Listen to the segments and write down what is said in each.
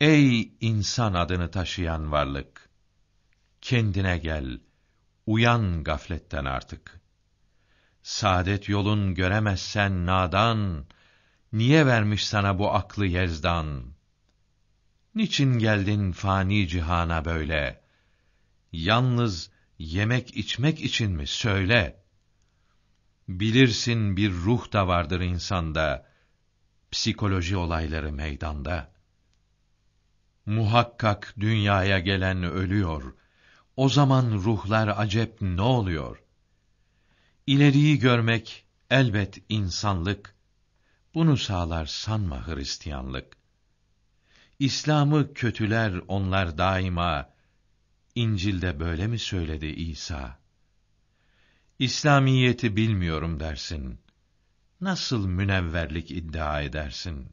Ey insan adını taşıyan varlık! Kendine gel, uyan gafletten artık. Saadet yolun göremezsen nadan, niye vermiş sana bu aklı yezdan? Niçin geldin fani cihana böyle? Yalnız yemek içmek için mi söyle? Bilirsin bir ruh da vardır insanda, psikoloji olayları meydanda.'' muhakkak dünyaya gelen ölüyor. O zaman ruhlar acep ne oluyor? İleriyi görmek elbet insanlık. Bunu sağlar sanma Hristiyanlık. İslam'ı kötüler onlar daima. İncil'de böyle mi söyledi İsa? İslamiyeti bilmiyorum dersin. Nasıl münevverlik iddia edersin?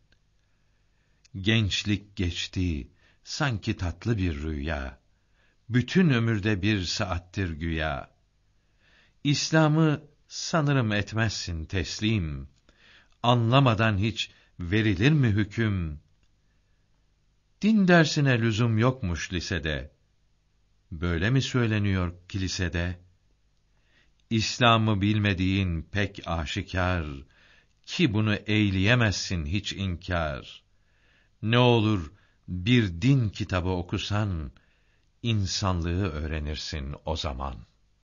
Gençlik geçti, sanki tatlı bir rüya. Bütün ömürde bir saattir güya. İslam'ı sanırım etmezsin teslim. Anlamadan hiç verilir mi hüküm? Din dersine lüzum yokmuş lisede. Böyle mi söyleniyor kilisede? İslam'ı bilmediğin pek aşikar ki bunu eyleyemezsin hiç inkar. Ne olur bir din kitabı okusan insanlığı öğrenirsin o zaman.''